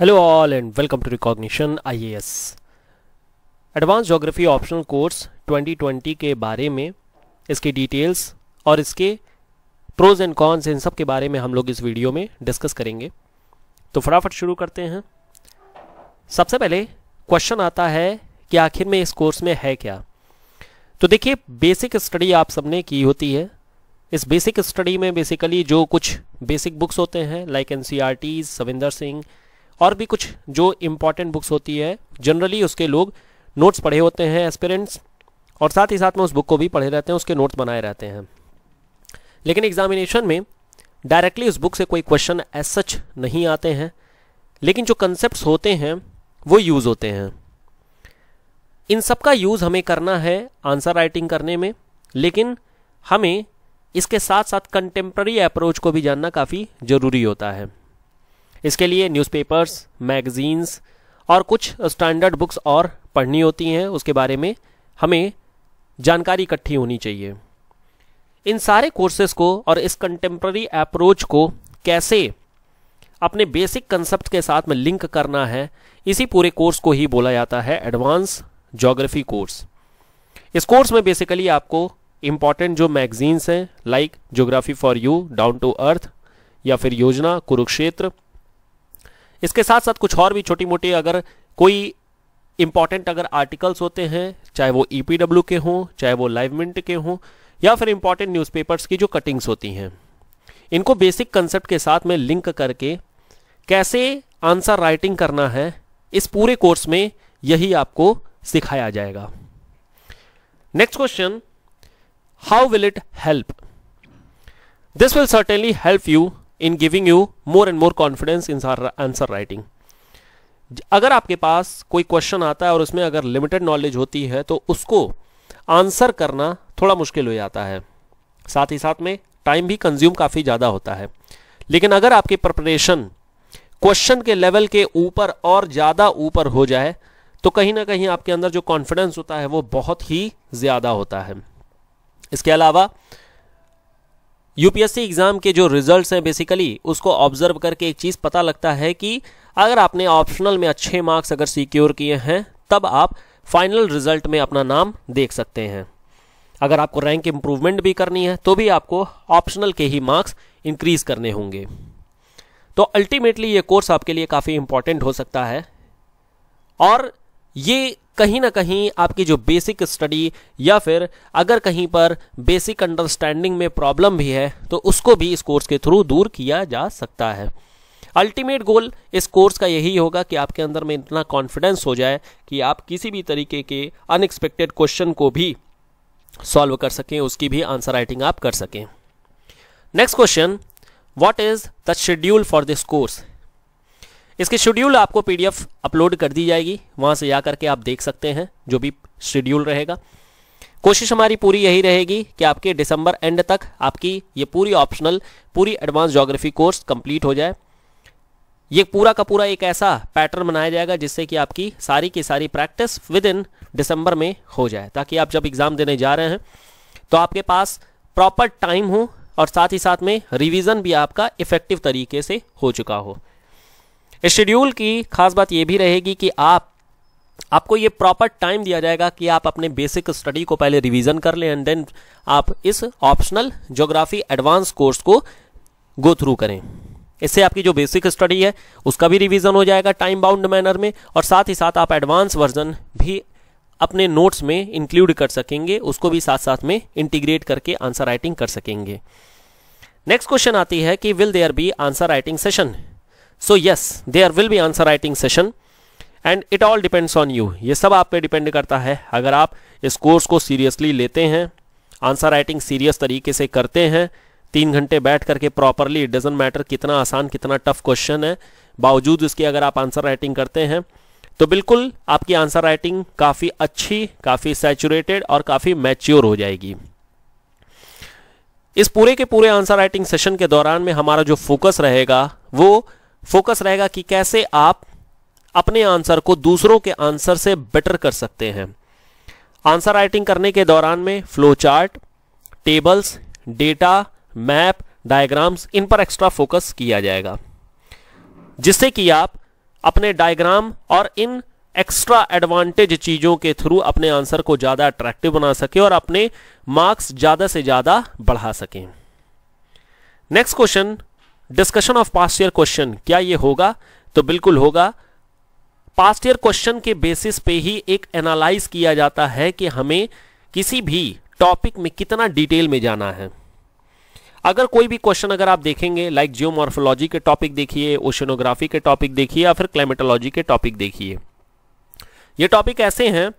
hello all and welcome to recognition IAS advance geography optional course 2020 के बारे में इसकी डिटेल्स और इसके प्रोज एंड कॉन्स इन सब के बारे में हम लोग इस वीडियो में डिस्कस करेंगे तो फटाफट शुरू करते हैं सबसे पहले क्वेश्चन आता है कि आखिर में इस कोर्स में है क्या तो देखिए बेसिक स्टडी आप सबने की होती है इस बेसिक स्टडी में बेसिकली जो कुछ बेसिक बुक्स होते हैं like N C R Savinder Singh और भी कुछ जो इम्पॉर्टेंट बुक्स होती है जनरली उसके लोग नोट्स पढ़े होते हैं एस्पेरेंट्स और साथ ही साथ में उस बुक को भी पढ़े रहते हैं उसके नोट्स बनाए रहते हैं लेकिन एग्जामिनेशन में डायरेक्टली उस बुक से कोई क्वेश्चन एज सच नहीं आते हैं लेकिन जो कंसेप्ट होते हैं वो यूज़ होते हैं इन सब का यूज़ हमें करना है आंसर राइटिंग करने में लेकिन हमें इसके साथ साथ कंटेम्प्रेरी अप्रोच को भी जानना काफ़ी ज़रूरी होता है इसके लिए न्यूज़पेपर्स मैगज़ीन्स और कुछ स्टैंडर्ड बुक्स और पढ़नी होती हैं उसके बारे में हमें जानकारी इकट्ठी होनी चाहिए इन सारे कोर्सेज को और इस कंटेम्प्रेरी अप्रोच को कैसे अपने बेसिक कंसेप्ट के साथ में लिंक करना है इसी पूरे कोर्स को ही बोला जाता है एडवांस जोग्राफी कोर्स इस कोर्स में बेसिकली आपको इम्पॉर्टेंट जो मैगजीन्स हैं like geography for you down to earth या फिर योजना कुरुक्षेत्र इसके साथ साथ कुछ और भी छोटी मोटी अगर कोई इंपॉर्टेंट अगर आर्टिकल्स होते हैं चाहे वो ईपीडब्ल्यू e के हों चाहे वो लाइवमेंट के हों या फिर इंपॉर्टेंट न्यूज़पेपर्स की जो कटिंग्स होती हैं इनको बेसिक कंसेप्ट के साथ में लिंक करके कैसे आंसर राइटिंग करना है इस पूरे कोर्स में यही आपको सिखाया जाएगा next question how will it help this will certainly help you in giving you more and more confidence in answer writing अगर आपके पास कोई क्वेश्चन आता है और उसमें अगर लिमिटेड नॉलेज होती है तो उसको आंसर करना थोड़ा मुश्किल हो जाता है साथ ही साथ में टाइम भी कंज्यूम काफ़ी ज़्यादा होता है लेकिन अगर आपकी प्रिपरेशन क्वेश्चन के लेवल के ऊपर और ज़्यादा ऊपर हो जाए तो कहीं ना कहीं आपके अंदर जो कॉन्फिडेंस होता है वो बहुत ही ज़्यादा होता है इसके अलावा यूपीएससी एग्ज़ाम के जो रिजल्ट्स हैं बेसिकली उसको ऑब्जर्व करके एक चीज़ पता लगता है कि अगर आपने ऑप्शनल में अच्छे मार्क्स अगर सिक्योर किए हैं तब आप फाइनल रिजल्ट में अपना नाम देख सकते हैं अगर आपको रैंक इंप्रूवमेंट भी करनी है तो भी आपको ऑप्शनल के ही मार्क्स इंक्रीज करने होंगे तो अल्टीमेटली ये कोर्स आपके लिए काफ़ी इंपॉर्टेंट हो सकता है और ये कहीं ना कहीं आपकी जो बेसिक स्टडी या फिर अगर कहीं पर बेसिक अंडरस्टैंडिंग में प्रॉब्लम भी है तो उसको भी इस कोर्स के थ्रू दूर किया जा सकता है अल्टीमेट गोल इस कोर्स का यही होगा कि आपके अंदर में इतना कॉन्फिडेंस हो जाए कि आप किसी भी तरीके के अनएक्सपेक्टेड क्वेश्चन को भी सॉल्व कर सकें उसकी भी आंसर राइटिंग आप कर सकें next question what is the schedule for this course इसकी शेड्यूल आपको पीडीएफ अपलोड कर दी जाएगी वहाँ से जा करके आप देख सकते हैं जो भी शेड्यूल रहेगा कोशिश हमारी पूरी यही रहेगी कि आपके दिसंबर एंड तक आपकी ये पूरी ऑप्शनल पूरी एडवांस जोग्राफी कोर्स कंप्लीट हो जाए ये पूरा का पूरा एक ऐसा पैटर्न बनाया जाएगा जिससे कि आपकी सारी की सारी प्रैक्टिस विद इन दिसंबर में हो जाए ताकि आप जब एग्ज़ाम देने जा रहे हैं तो आपके पास प्रॉपर टाइम हो और साथ ही साथ में रिवीजन भी आपका इफेक्टिव तरीके से हो चुका हो इस शेड्यूल की खास बात यह भी रहेगी कि आप आपको ये प्रॉपर टाइम दिया जाएगा कि आप अपने बेसिक स्टडी को पहले रिवीजन कर लें एंड देन आप इस ऑप्शनल ज्योग्राफी एडवांस कोर्स को गो थ्रू करें इससे आपकी जो बेसिक स्टडी है उसका भी रिवीजन हो जाएगा टाइम बाउंड मैनर में और साथ ही साथ आप एडवांस वर्जन भी अपने नोट्स में इंक्लूड कर सकेंगे उसको भी साथ साथ में इंटीग्रेट करके आंसर राइटिंग कर सकेंगे नेक्स्ट क्वेश्चन आती है कि will there be answer writing session so yes there will be answer writing session and it all depends on you ये सब आप पे डिपेंड करता है अगर आप इस कोर्स को सीरियसली लेते हैं आंसर राइटिंग सीरियस तरीके से करते हैं तीन घंटे बैठ करके प्रॉपरली इट डजेंट मैटर कितना आसान कितना टफ क्वेश्चन है बावजूद इसके अगर आप आंसर राइटिंग करते हैं तो बिल्कुल आपकी आंसर राइटिंग काफ़ी अच्छी काफ़ी सेचुरेटेड और काफ़ी मैच्योर हो जाएगी इस पूरे के पूरे आंसर राइटिंग सेशन के दौरान में हमारा जो फोकस रहेगा वो फोकस रहेगा कि कैसे आप अपने आंसर को दूसरों के आंसर से बेटर कर सकते हैं आंसर राइटिंग करने के दौरान में flow chart tables data map diagrams इन पर एक्स्ट्रा फोकस किया जाएगा जिससे कि आप अपने डायग्राम और इन एक्स्ट्रा एडवांटेज चीजों के थ्रू अपने आंसर को ज्यादा अट्रैक्टिव बना सके और अपने मार्क्स ज्यादा से ज्यादा बढ़ा सकें next question discussion of past year question क्या ये होगा तो बिल्कुल होगा पास्ट ईयर क्वेश्चन के बेसिस पे ही एक एनालाइज किया जाता है कि हमें किसी भी टॉपिक में कितना डिटेल में जाना है अगर कोई भी क्वेश्चन अगर आप देखेंगे लाइक जियोमॉर्फोलॉजी के टॉपिक देखिए ओशनोग्राफी के टॉपिक देखिए या फिर क्लाइमेटोलॉजी के टॉपिक देखिए ये टॉपिक ऐसे हैं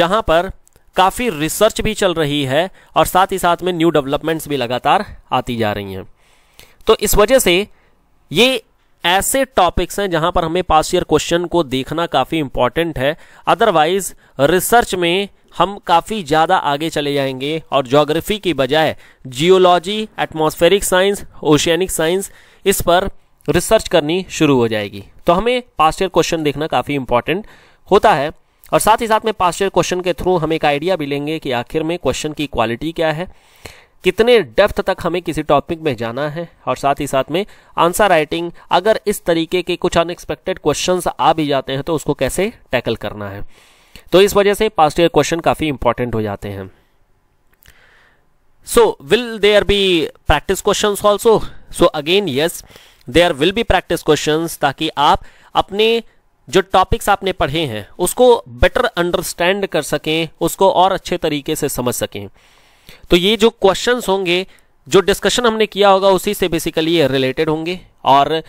जहां पर काफ़ी रिसर्च भी चल रही है और साथ ही साथ में न्यू डेवलपमेंट्स भी लगातार आती जा रही हैं तो इस वजह से ये ऐसे टॉपिक्स हैं जहां पर हमें पास ईयर क्वेश्चन को देखना काफ़ी इंपॉर्टेंट है अदरवाइज रिसर्च में हम काफ़ी ज़्यादा आगे चले जाएंगे और जोग्राफी की बजाय geology atmospheric science oceanic science इस पर रिसर्च करनी शुरू हो जाएगी तो हमें पास्ट ईयर क्वेश्चन देखना काफ़ी इंपॉर्टेंट होता है और साथ ही साथ में पास्टर ईयर क्वेश्चन के थ्रू हम एक आइडिया भी लेंगे कि आखिर में क्वेश्चन की क्वालिटी क्या है कितने डेप्थ तक हमें किसी टॉपिक में जाना है और साथ ही साथ में आंसर राइटिंग अगर इस तरीके के कुछ अनएक्सपेक्टेड क्वेश्चंस आ भी जाते हैं तो उसको कैसे टैकल करना है तो इस वजह से पास्ट ईयर क्वेश्चन काफ़ी इंपॉर्टेंट हो जाते हैं so will be practice question also so again again they are will be practice question ताकि आप अपने जो टॉपिक्स आपने पढ़े हैं उसको बेटर अंडरस्टैंड कर सकें उसको और अच्छे तरीके से समझ सकें तो ये जो क्वेश्चंस होंगे जो डिस्कशन हमने किया होगा उसी से बेसिकली ये रिलेटेड होंगे और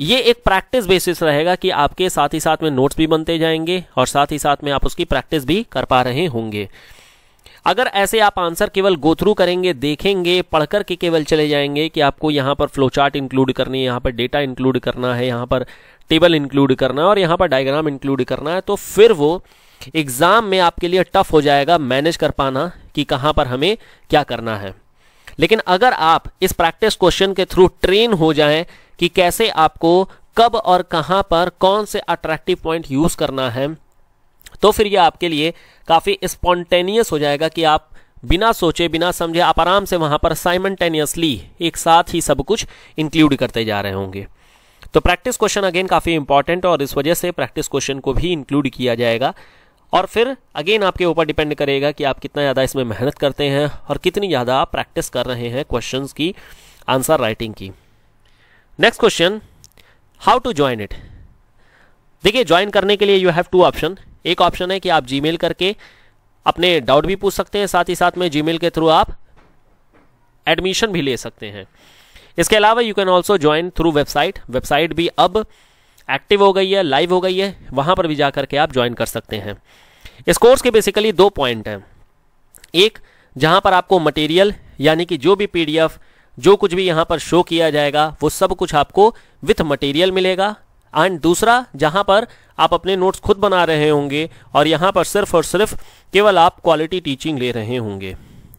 ये एक प्रैक्टिस बेसिस रहेगा कि आपके साथ ही साथ में नोट्स भी बनते जाएंगे और साथ ही साथ में आप उसकी प्रैक्टिस भी कर पा रहे होंगे अगर ऐसे आप आंसर केवल गो थ्रू करेंगे देखेंगे पढ़कर के केवल चले जाएंगे कि आपको यहाँ पर फ्लो चार्ट इंक्लूड करनी है यहाँ पर डेटा इंक्लूड करना है यहाँ पर टेबल इंक्लूड करना है और यहाँ पर डायग्राम इंक्लूड करना है तो फिर वो एग्ज़ाम में आपके लिए टफ हो जाएगा मैनेज कर पाना कि कहां पर हमें क्या करना है लेकिन अगर आप इस प्रैक्टिस क्वेश्चन के थ्रू ट्रेन हो जाएं कि कैसे आपको कब और कहां पर कौन से अट्रैक्टिव पॉइंट यूज़ करना है तो फिर ये आपके लिए काफ़ी स्पॉन्टेनियस हो जाएगा कि आप बिना सोचे बिना समझे आप आराम से वहां पर साइमल्टेनियसली एक साथ ही सब कुछ इंक्लूड करते जा रहे होंगे तो प्रैक्टिस क्वेश्चन अगेन काफ़ी इंपॉर्टेंट और इस वजह से प्रैक्टिस क्वेश्चन को भी इंक्लूड किया जाएगा और फिर अगेन आपके ऊपर डिपेंड करेगा कि आप कितना ज़्यादा इसमें मेहनत करते हैं और कितनी ज़्यादा आप प्रैक्टिस कर रहे हैं क्वेश्चन की आंसर राइटिंग की next question how to join it देखिए ज्वाइन करने के लिए यू हैव टू ऑप्शन एक ऑप्शन है कि आप जी करके अपने डाउट भी पूछ सकते हैं साथ ही साथ में जी के थ्रू आप एडमिशन भी ले सकते हैं इसके अलावा you can also join through website website भी अब एक्टिव हो गई है लाइव हो गई है वहाँ पर भी जा करके आप ज्वाइन कर सकते हैं इस कोर्स के बेसिकली दो पॉइंट हैं एक जहाँ पर आपको मटेरियल यानी कि जो भी पीडीएफ जो कुछ भी यहाँ पर शो किया जाएगा वो सब कुछ आपको विथ मटेरियल मिलेगा एंड दूसरा जहाँ पर आप अपने नोट्स खुद बना रहे होंगे और यहाँ पर सिर्फ और सिर्फ केवल आप क्वालिटी टीचिंग ले रहे होंगे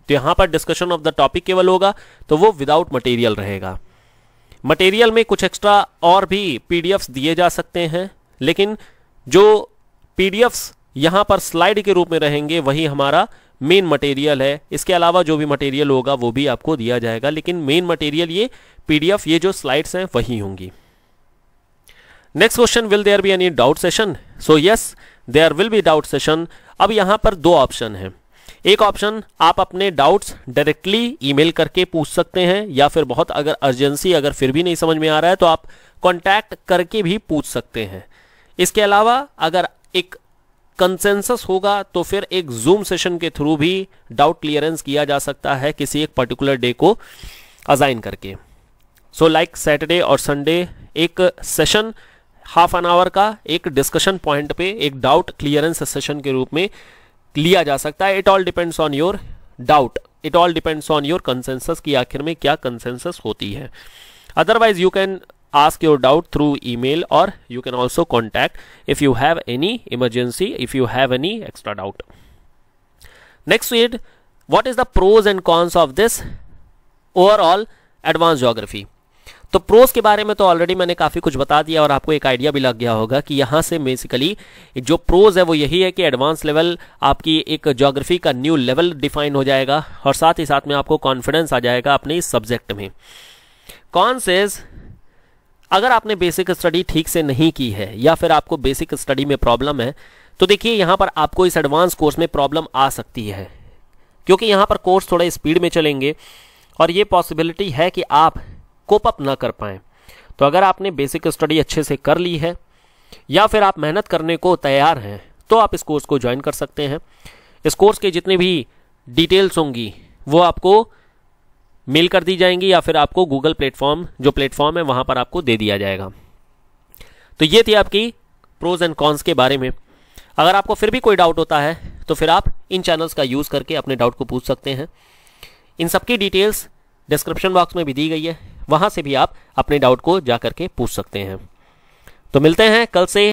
तो यहाँ पर डिस्कशन ऑफ द टॉपिक केवल होगा तो वो विदाउट मटेरियल रहेगा मटेरियल में कुछ एक्स्ट्रा और भी पी दिए जा सकते हैं लेकिन जो पीडीएफ्स यहाँ पर स्लाइड के रूप में रहेंगे वही हमारा मेन मटेरियल है इसके अलावा जो भी मटेरियल होगा वो भी आपको दिया जाएगा लेकिन मेन मटेरियल ये पीडीएफ ये जो स्लाइड्स हैं वही होंगी next question will there be any doubt session so yes there will be doubt session अब यहां पर दो ऑप्शन हैं एक ऑप्शन आप अपने डाउट्स डायरेक्टली ईमेल करके पूछ सकते हैं या फिर बहुत अगर अर्जेंसी अगर फिर भी नहीं समझ में आ रहा है तो आप कॉन्टैक्ट करके भी पूछ सकते हैं इसके अलावा अगर एक कंसेंसस होगा तो फिर एक जूम सेशन के थ्रू भी डाउट क्लियरेंस किया जा सकता है किसी एक पर्टिकुलर डे को अजाइन करके सो लाइक सैटरडे और संडे एक सेशन हाफ एन आवर का एक डिस्कशन पॉइंट पे एक डाउट क्लियरेंस सेशन के रूप में लिया जा सकता है it all depends on your doubt it all depends on your consensus की आखिर में क्या कंसेंसस होती है otherwise you can ask your doubt through email और you can also contact if you have any emergency if you have any extra doubt next wed what is the pros and cons of this overall advance geography तो pros के बारे में तो already मैंने काफ़ी कुछ बता दिया और आपको एक आइडिया भी लग गया होगा कि यहां से बेसिकली जो प्रोज है वो यही है कि एडवांस लेवल आपकी एक जोग्राफी का न्यू लेवल डिफाइन हो जाएगा और साथ ही साथ में आपको कॉन्फिडेंस आ जाएगा अपने इस सब्जेक्ट में कौन सेज़ अगर आपने बेसिक स्टडी ठीक से नहीं की है या फिर आपको बेसिक स्टडी में प्रॉब्लम है तो देखिए यहां पर आपको इस एडवांस कोर्स में प्रॉब्लम आ सकती है क्योंकि यहां पर कोर्स थोड़ा स्पीड में चलेंगे और ये पॉसिबिलिटी है कि आप कोप अप ना कर पाएँ तो अगर आपने बेसिक स्टडी अच्छे से कर ली है या फिर आप मेहनत करने को तैयार हैं तो आप इस कोर्स को ज्वाइन कर सकते हैं इस कोर्स के जितने भी डिटेल्स होंगी वो आपको मेल कर दी जाएंगी या फिर आपको गूगल प्लेटफॉर्म जो प्लेटफॉर्म है वहाँ पर आपको दे दिया जाएगा तो ये थी आपकी प्रोज एंड कॉन्स के बारे में अगर आपको फिर भी कोई डाउट होता है तो फिर आप इन चैनल्स का यूज़ करके अपने डाउट को पूछ सकते हैं इन सबकी डिटेल्स डिस्क्रिप्शन बॉक्स में भी दी गई है वहाँ से भी आप अपने डाउट को जा करके पूछ सकते हैं तो मिलते हैं कल से